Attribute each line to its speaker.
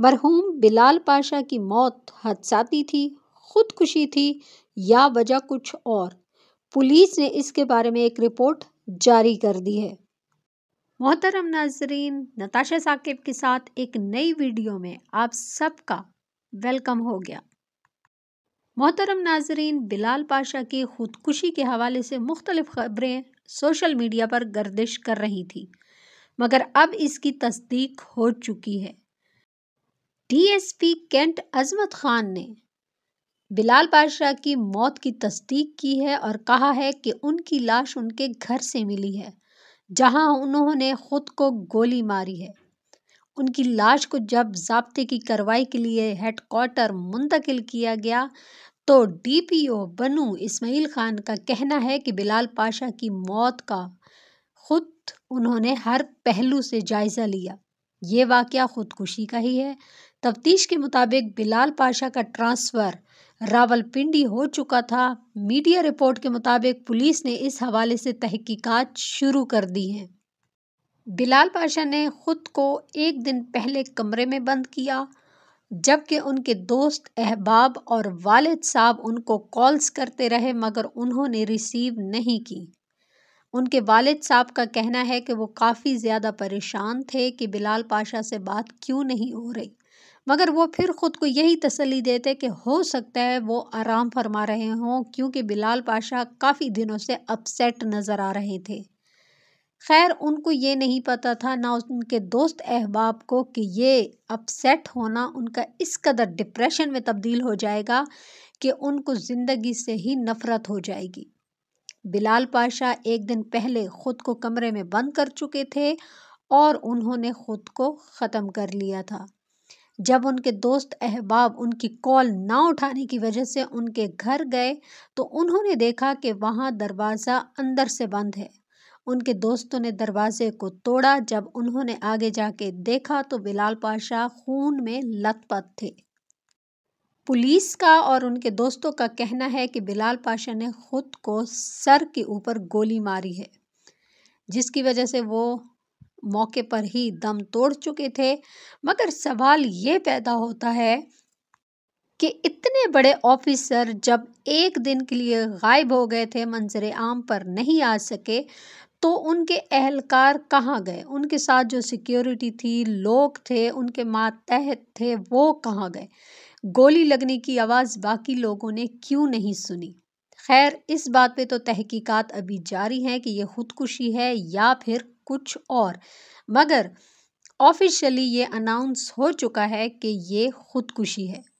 Speaker 1: मरहूम बिलाल पाशा की मौत हादसाती थी खुदकुशी थी या वजह कुछ और पुलिस ने इसके बारे में एक रिपोर्ट जारी कर दी है मोहतरम नाजरीन नताशा साकिब के साथ एक नई वीडियो में आप सबका वेलकम हो गया मोहतरम नाजरीन बिलाल पाशा की खुदकुशी के हवाले से मुख्तलिफ खबरें सोशल मीडिया पर गर्दिश कर रही थी मगर अब इसकी तस्दीक हो चुकी है डीएसपी कैंट अजमत खान ने बिलाल बादशाह की मौत की तस्दीक की है और कहा है कि उनकी लाश उनके घर से मिली है जहां उन्होंने खुद को गोली मारी है उनकी लाश को जब जब्ते की कार्रवाई के लिए हेडक्वार्टर मुंतकिल किया गया तो डीपीओ बनू इस्माइल खान का कहना है कि बिलाल पाशा की मौत का खुद उन्होंने हर पहलू से जायज़ा लिया ये वाक़ खुदकुशी का ही है तफ्तीश के मुताबिक बिलाल पाशा का ट्रांसफ़र रावलपिंडी हो चुका था मीडिया रिपोर्ट के मुताबिक पुलिस ने इस हवाले से तहकीकात शुरू कर दी है बिलाल पाशा ने खुद को एक दिन पहले कमरे में बंद किया जबकि उनके दोस्त अहबाब और वालिद साहब उनको कॉल्स करते रहे मगर उन्होंने रिसीव नहीं की उनके वालिद साहब का कहना है कि वो काफ़ी ज़्यादा परेशान थे कि बिलाल पाशा से बात क्यों नहीं हो रही मगर वो फिर ख़ुद को यही तसली देते कि हो सकता है वो आराम फरमा रहे हों क्योंकि बिलाल पाशा काफ़ी दिनों से अपसेट नज़र आ रहे थे खैर उनको ये नहीं पता था ना उनके दोस्त अहबाब को कि ये अपसेट होना उनका इस कदर डिप्रेशन में तब्दील हो जाएगा कि उनको ज़िंदगी से ही नफ़रत हो जाएगी बिलाल पाशा एक दिन पहले ख़ुद को कमरे में बंद कर चुके थे और उन्होंने ख़ुद को ख़त्म कर लिया था जब उनके दोस्त अहबाब उनकी कॉल ना उठाने की वजह से उनके घर गए तो उन्होंने देखा कि वहाँ दरवाज़ा अंदर से बंद है उनके दोस्तों ने दरवाजे को तोड़ा जब उन्होंने आगे जाके देखा तो बिलाल पाशाह खून में लथपथ थे पुलिस का और उनके दोस्तों का कहना है कि बिलाल पाशा ने खुद को सर के ऊपर गोली मारी है जिसकी वजह से वो मौके पर ही दम तोड़ चुके थे मगर सवाल ये पैदा होता है कि इतने बड़े ऑफिसर जब एक दिन के लिए गायब हो गए थे मंजर आम पर नहीं आ सके तो उनके अहलकार कहाँ गए उनके साथ जो सिक्योरिटी थी लोग थे उनके मातहत थे वो कहाँ गए गोली लगने की आवाज़ बाकी लोगों ने क्यों नहीं सुनी खैर इस बात पे तो तहकीकात अभी जारी हैं कि ये खुदकुशी है या फिर कुछ और मगर ऑफिशियली ये अनाउंस हो चुका है कि ये खुदकुशी है